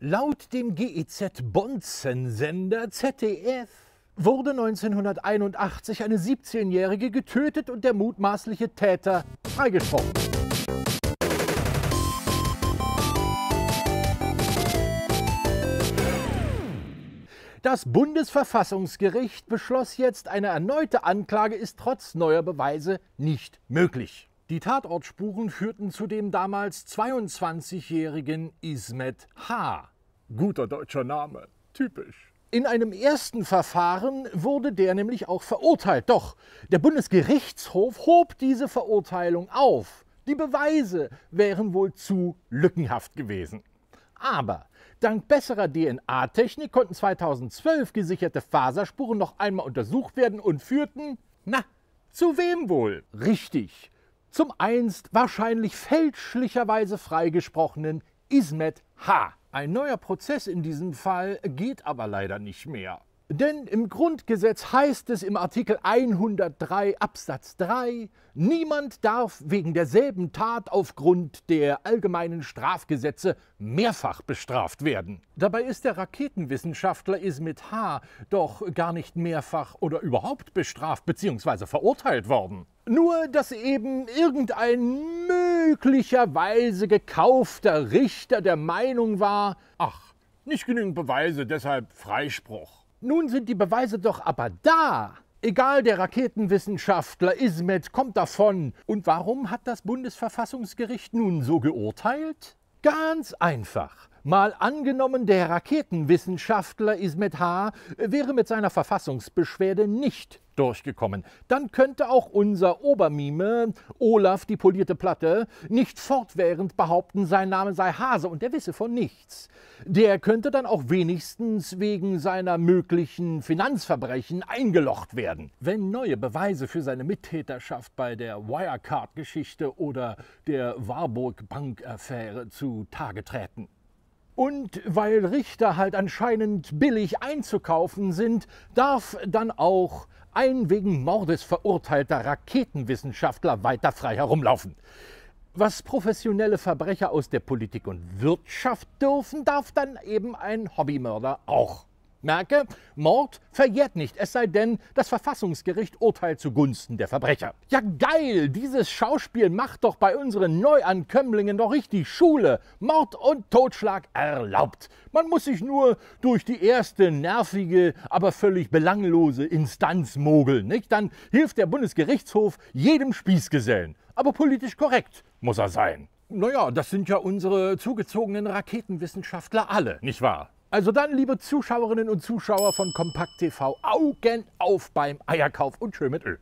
Laut dem gez bonzensender ZDF wurde 1981 eine 17-Jährige getötet und der mutmaßliche Täter freigesprochen. Das Bundesverfassungsgericht beschloss jetzt, eine erneute Anklage ist trotz neuer Beweise nicht möglich. Die Tatortspuren führten zu dem damals 22-jährigen Ismet H. Guter deutscher Name, typisch. In einem ersten Verfahren wurde der nämlich auch verurteilt. Doch der Bundesgerichtshof hob diese Verurteilung auf. Die Beweise wären wohl zu lückenhaft gewesen. Aber dank besserer DNA-Technik konnten 2012 gesicherte Faserspuren noch einmal untersucht werden und führten, na, zu wem wohl? Richtig, zum einst wahrscheinlich fälschlicherweise freigesprochenen Ismet H. Ein neuer Prozess in diesem Fall geht aber leider nicht mehr. Denn im Grundgesetz heißt es im Artikel 103 Absatz 3, niemand darf wegen derselben Tat aufgrund der allgemeinen Strafgesetze mehrfach bestraft werden. Dabei ist der Raketenwissenschaftler Ismet H. doch gar nicht mehrfach oder überhaupt bestraft bzw. verurteilt worden. Nur, dass eben irgendein möglicherweise gekaufter Richter der Meinung war, ach, nicht genügend Beweise, deshalb Freispruch. Nun sind die Beweise doch aber da. Egal, der Raketenwissenschaftler Ismet kommt davon. Und warum hat das Bundesverfassungsgericht nun so geurteilt? Ganz einfach. Mal angenommen, der Raketenwissenschaftler Ismet H. wäre mit seiner Verfassungsbeschwerde nicht durchgekommen. Dann könnte auch unser Obermime, Olaf die polierte Platte, nicht fortwährend behaupten, sein Name sei Hase und er wisse von nichts. Der könnte dann auch wenigstens wegen seiner möglichen Finanzverbrechen eingelocht werden. Wenn neue Beweise für seine Mittäterschaft bei der Wirecard-Geschichte oder der Warburg-Bank-Affäre zutage treten. Und weil Richter halt anscheinend billig einzukaufen sind, darf dann auch ein wegen Mordes verurteilter Raketenwissenschaftler weiter frei herumlaufen. Was professionelle Verbrecher aus der Politik und Wirtschaft dürfen, darf dann eben ein Hobbymörder auch. Merke, Mord verjährt nicht, es sei denn, das Verfassungsgericht urteilt zugunsten der Verbrecher. Ja geil, dieses Schauspiel macht doch bei unseren Neuankömmlingen doch richtig Schule. Mord und Totschlag erlaubt. Man muss sich nur durch die erste nervige, aber völlig belanglose Instanz mogeln. Nicht? Dann hilft der Bundesgerichtshof jedem Spießgesellen. Aber politisch korrekt muss er sein. Naja, das sind ja unsere zugezogenen Raketenwissenschaftler alle, nicht wahr? Also dann, liebe Zuschauerinnen und Zuschauer von Kompakt TV, Augen auf beim Eierkauf und schön mit Öl.